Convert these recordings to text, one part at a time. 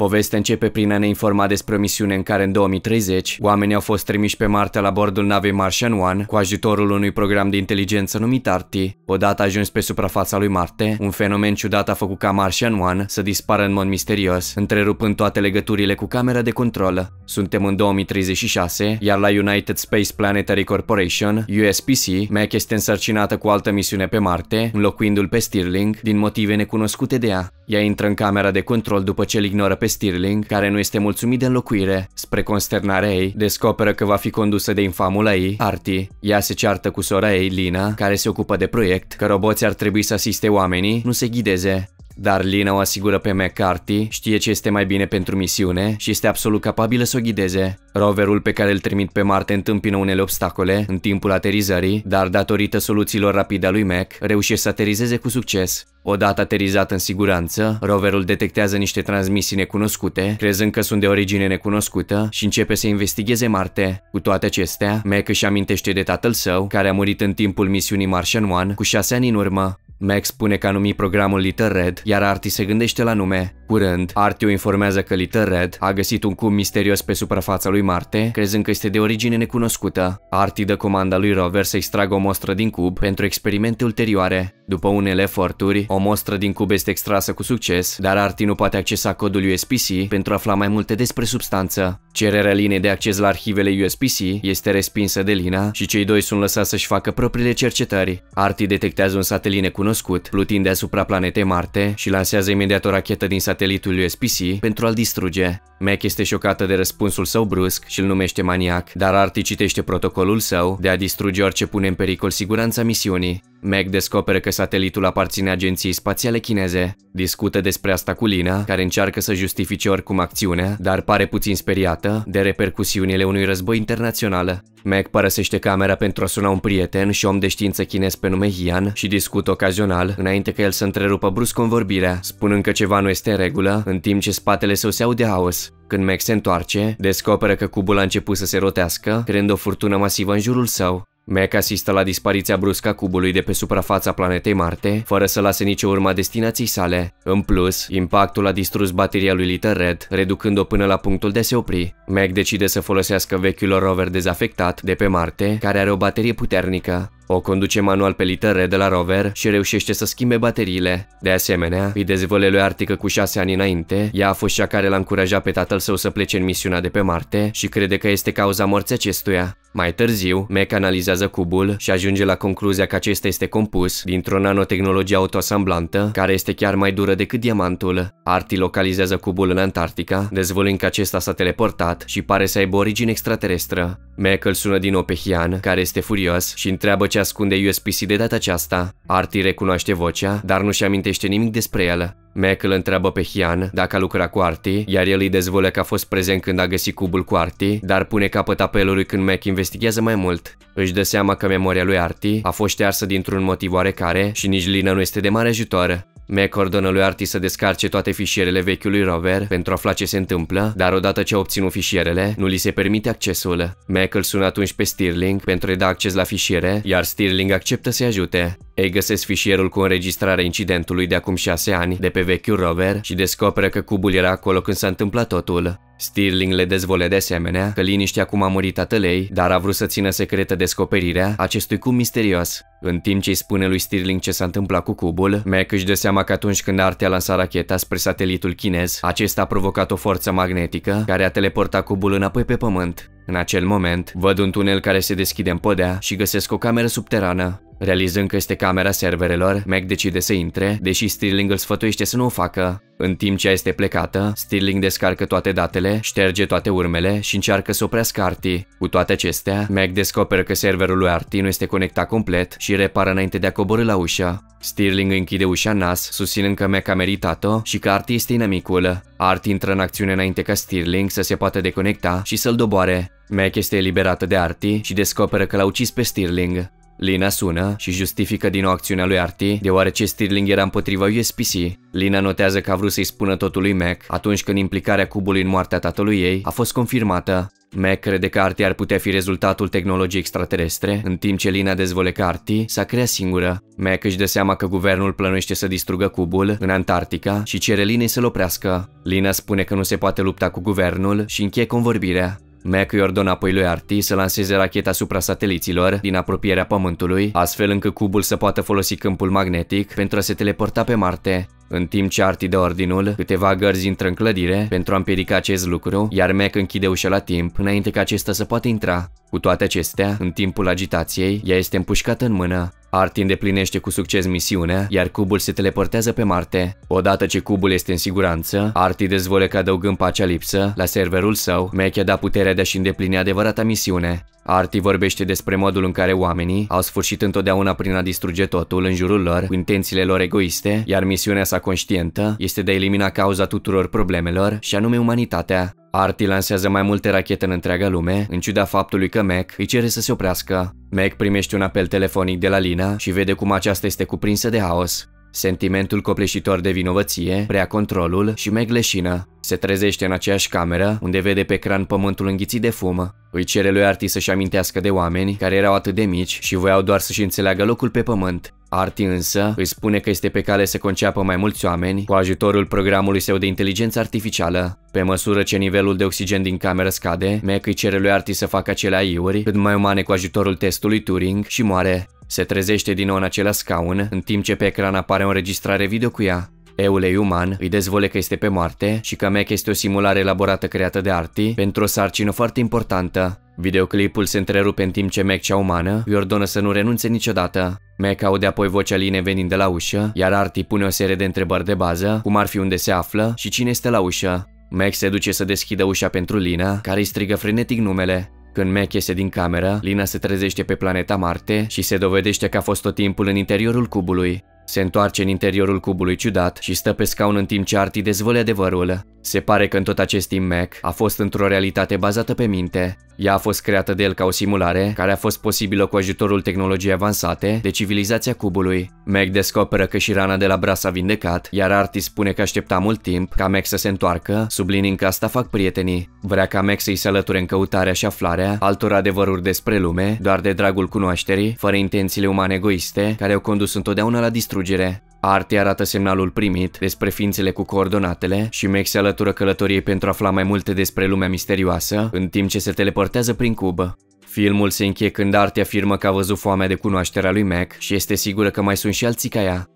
Povestea începe prin a ne informa despre o misiune în care în 2030 oamenii au fost trimiși pe Marte la bordul navei Martian One cu ajutorul unui program de inteligență numit ARTI. Odată ajuns pe suprafața lui Marte, un fenomen ciudat a făcut ca Martian One să dispară în mod misterios, întrerupând toate legăturile cu camera de control. Suntem în 2036, iar la United Space Planetary Corporation, USPC, Mac este însărcinată cu o altă misiune pe Marte, înlocuindu-l pe Stirling din motive necunoscute de ea. Ea intră în camera de control după ce îl ignoră pe Stirling, care nu este mulțumit de înlocuire. Spre consternarea ei, descoperă că va fi condusă de infamul ei, Arti. Ea se ceartă cu sora ei, Lina, care se ocupă de proiect, că roboții ar trebui să asiste oamenii, nu se ghideze. Dar Lina o asigură pe McCarthy, știe ce este mai bine pentru misiune și este absolut capabilă să o ghideze. Roverul pe care îl trimit pe Marte întâmpină unele obstacole în timpul aterizării, dar datorită soluțiilor rapide a lui Mac, reușește să aterizeze cu succes. Odată aterizat în siguranță, roverul detectează niște transmisii necunoscute, crezând că sunt de origine necunoscută și începe să investigheze Marte. Cu toate acestea, Mac își amintește de tatăl său, care a murit în timpul misiunii Martian One cu șase ani în urmă. Max spune că a numit programul Little Red, iar Artie se gândește la nume. Curând, Artie o informează că Little Red a găsit un cub misterios pe suprafața lui Marte, crezând că este de origine necunoscută. Artie dă comanda lui Rover să extragă o mostră din cub pentru experimente ulterioare. După unele eforturi, o mostră din cub este extrasă cu succes, dar Arti nu poate accesa codul USPC pentru a afla mai multe despre substanță. Cererea linei de acces la arhivele USPC este respinsă de Lina și cei doi sunt lăsați să-și facă propriile cercetări. Arti detectează un satelit necunoscut, plutind deasupra planetei Marte și lansează imediat o rachetă din satelitul USPC pentru a-l distruge. Mac este șocată de răspunsul său brusc și îl numește maniac, dar Artie citește protocolul său de a distruge orice pune în pericol siguranța misiunii. Mac descoperă că satelitul aparține agenției spațiale chineze. Discută despre asta cu Lina, care încearcă să justifice oricum acțiunea, dar pare puțin speriată de repercusiunile unui război internațional. Mac părăsește camera pentru a suna un prieten și om de știință chinez pe nume Hian și discută ocazional, înainte că el să întrerupă brusc convorbirea, spunând că ceva nu este în regulă, în timp ce spatele său se aude haos. Când Mac se întoarce, descoperă că cubul a început să se rotească, creând o furtună masivă în jurul său. Mac asistă la dispariția bruscă a cubului de pe suprafața planetei Marte, fără să lase nicio urmă destinației sale. În plus, impactul a distrus bateria lui Little Red, reducând-o până la punctul de se opri. Mac decide să folosească vechiul rover dezafectat de pe Marte, care are o baterie puternică. O conduce manual pe litere de la rover și reușește să schimbe bateriile. De asemenea, îi dezvăle lui Artică cu șase ani înainte, ea a fost cea care l-a încurajat pe tatăl său să plece în misiunea de pe Marte și crede că este cauza morții acestuia. Mai târziu, Mech analizează cubul și ajunge la concluzia că acesta este compus dintr-o nanotehnologie autoasamblantă, care este chiar mai dură decât diamantul. Arti localizează cubul în Antarctica, dezvăluind că acesta s-a teleportat și pare să aibă origine extraterestră. Mech îl sună din Opehian, care este furios și întreabă ce ascunde USPC de data aceasta. Artie recunoaște vocea, dar nu-și amintește nimic despre el. Mac îl întreabă pe Hian dacă a lucrat cu Artie, iar el îi dezvolă că a fost prezent când a găsit cubul cu Artie, dar pune capăt apelului când Mac investigează mai mult. Își dă seama că memoria lui Artie a fost ștearsă dintr-un motiv oarecare și nici Lina nu este de mare ajutor. Mac ordonă lui Arti să descarce toate fișierele vechiului Robert pentru a afla ce se întâmplă, dar odată ce a obținut fișierele, nu li se permite accesul. Mac îl sună atunci pe Stirling pentru a-i da acces la fișiere, iar Stirling acceptă să-i ajute. Ei găsesc fișierul cu înregistrarea incidentului de acum șase ani de pe vechiul rover și descoperă că cubul era acolo când s-a întâmplat totul. Stirling le dezvolă de asemenea că liniștea acum a murit atălei, dar a vrut să țină secretă descoperirea acestui cub misterios. În timp ce îi spune lui Stirling ce s-a întâmplat cu cubul, Mac își dă seama că atunci când Arte a lansat racheta spre satelitul chinez, acesta a provocat o forță magnetică care a teleportat cubul înapoi pe pământ. În acel moment, văd un tunel care se deschide în podea și găsesc o cameră subterană. Realizând că este camera serverelor, Mac decide să intre, deși Stirling îl sfătuiește să nu o facă. În timp ce este plecată, Stirling descarcă toate datele, șterge toate urmele și încearcă să oprească Artie. Cu toate acestea, Mac descoperă că serverul lui Artie nu este conectat complet și repară înainte de a coborâ la ușă. Stirling închide ușa nas, susținând că Mac a meritat-o și că Artie este inamicul. Artie intră în acțiune înainte ca Stirling să se poată deconecta și să-l doboare. Mac este eliberată de Artie și descoperă că l-a ucis pe Stirling. Lina sună și justifică din nou acțiunea lui Artie, deoarece Stirling era împotriva USPC. Lina notează că a vrut să-i spună totul lui Mac atunci când implicarea cubului în moartea tatălui ei a fost confirmată. Mac crede că Artie ar putea fi rezultatul tehnologiei extraterestre, în timp ce Lina dezvole că Artie s-a creat singură. Mac își dă seama că guvernul plănuiește să distrugă cubul în Antarctica și cere Linei să-l oprească. Lina spune că nu se poate lupta cu guvernul și încheie convorbirea. Mac îi ordonă apoi lui Arti să lanseze racheta asupra sateliților din apropierea Pământului, astfel încât cubul să poată folosi câmpul magnetic pentru a se teleporta pe Marte. În timp ce Arti dă ordinul, câteva gărzi intră în clădire pentru a împiedica acest lucru, iar Mac închide ușa la timp, înainte ca acesta să poată intra. Cu toate acestea, în timpul agitației, ea este împușcată în mână. Arti îndeplinește cu succes misiunea, iar cubul se teleportează pe Marte. Odată ce cubul este în siguranță, Arti dezvolă că adăugând pacea lipsă, la serverul său, Mechia da puterea de a-și îndeplini adevărata misiune. Arti vorbește despre modul în care oamenii au sfârșit întotdeauna prin a distruge totul în jurul lor cu intențiile lor egoiste, iar misiunea sa conștientă este de a elimina cauza tuturor problemelor și anume umanitatea. Arti lansează mai multe rachete în întreaga lume, în ciuda faptului că Mac îi cere să se oprească. Mac primește un apel telefonic de la Lina și vede cum aceasta este cuprinsă de haos. Sentimentul copleșitor de vinovăție prea controlul și Meg leșină. Se trezește în aceeași cameră, unde vede pe ecran pământul înghițit de fumă. Îi cere lui Arti să-și amintească de oameni care erau atât de mici și voiau doar să-și înțeleagă locul pe pământ. Arti însă îi spune că este pe cale să conceapă mai mulți oameni cu ajutorul programului său de inteligență artificială. Pe măsură ce nivelul de oxigen din cameră scade, Mac îi cere lui Arti să facă acele aiuri cât mai umane cu ajutorul testului Turing și moare. Se trezește din nou în același scaun, în timp ce pe ecran apare o înregistrare video cu ea. Eulei uman îi dezvole că este pe moarte și că Mac este o simulare elaborată creată de Arti pentru o sarcină foarte importantă. Videoclipul se întrerupe în timp ce Mac cea umană îi ordonă să nu renunțe niciodată. Mac aude apoi vocea Line venind de la ușă, iar Artie pune o serie de întrebări de bază, cum ar fi unde se află și cine este la ușă. Mac se duce să deschidă ușa pentru Lina, care îi strigă frenetic numele. Când Mac iese din cameră, Lina se trezește pe planeta Marte și se dovedește că a fost tot timpul în interiorul cubului. Se întoarce în interiorul cubului ciudat și stă pe scaun în timp ce Artie dezvăluie adevărul. Se pare că în tot acest timp Mac a fost într-o realitate bazată pe minte. Ea a fost creată de el ca o simulare, care a fost posibilă cu ajutorul tehnologiei avansate de civilizația cubului. Mac descoperă că și rana de la braț a vindecat, iar Artis spune că aștepta mult timp ca Mac să se întoarcă, sublinind că asta fac prietenii. Vrea ca Mac să-i se alăture în căutarea și aflarea altor adevăruri despre lume, doar de dragul cunoașterii, fără intențiile umane egoiste, care au condus întotdeauna la distrugere. Artie arată semnalul primit despre ființele cu coordonatele și Mac se alătură călătoriei pentru a afla mai multe despre lumea misterioasă, în timp ce se teleportează prin cubă. Filmul se încheie când Artie afirmă că a văzut foamea de cunoașterea lui Mac și este sigură că mai sunt și alții ca ea.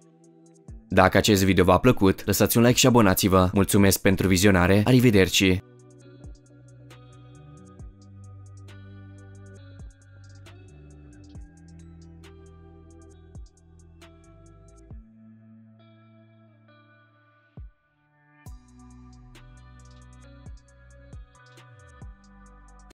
Dacă acest video v-a plăcut, lăsați un like și abonați-vă. Mulțumesc pentru vizionare, arrivederci!